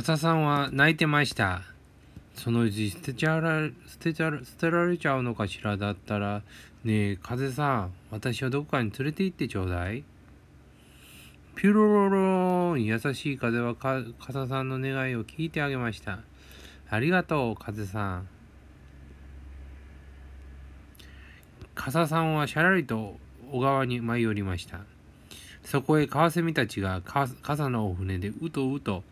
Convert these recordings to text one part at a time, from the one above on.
加さんは泣いてました。そのうち捨てちゃら、捨てちゃら、捨てられちゃうのかしらだったら、ねえ、風さん、私をどこかに連れて行ってちょうだい。ピュロロロン、優しい風はか、風さんの願いを聞いてあげました。ありがとう、風さん。笠さんはしゃらりと小川に舞い降りました。そこへカワセミたちが傘のお船でうとうと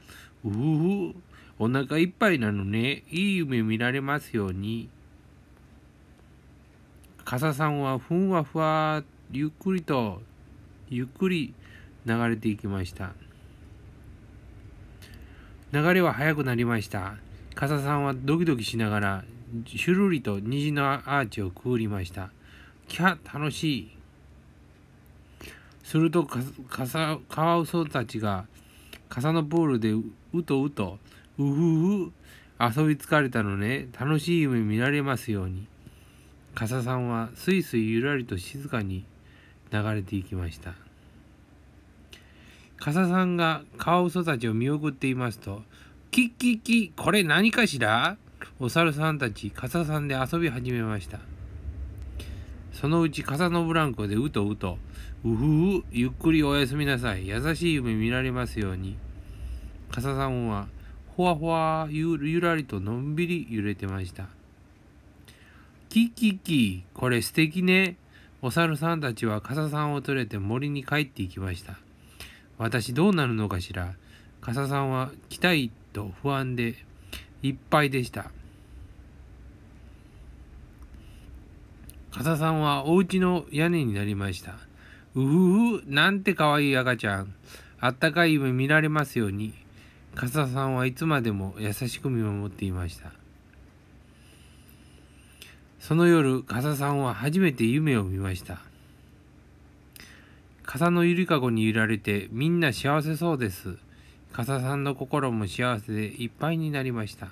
ううお腹いっぱいなのねいい夢見られますように笠さんはふんわふわゆっくりとゆっくり流れていきました流れは速くなりました笠さんはドキドキしながらしゅるりと虹のアーチをくぐりましたきゃ楽しいするとカカワウソたちが傘のポールでうとうと、うふふ、遊び疲れたのね、楽しい夢見られますように。笠さんはすいすいゆらりと静かに流れていきました。笠さんがカワウソたちを見送っていますと、キッキッキ、これ何かしらお猿さんたち、笠さんで遊び始めました。そのうち傘のブランコでうとうと、うふう、ゆっくりおやすみなさい。優しい夢見られますように。傘さんは、ほわほわゆらりとのんびり揺れてました。キキキ、これ素敵ね。お猿さんたちは傘さんを取れて森に帰っていきました。私どうなるのかしら。傘さんは来たいと不安でいっぱいでした。笠さんはお家の屋根になりました。うふふ、なんて可愛い赤ちゃん。あったかい夢見られますように。笠さんはいつまでも優しく見守っていました。その夜、笠さんは初めて夢を見ました。笠のゆりかごに揺られてみんな幸せそうです。笠さんの心も幸せでいっぱいになりました。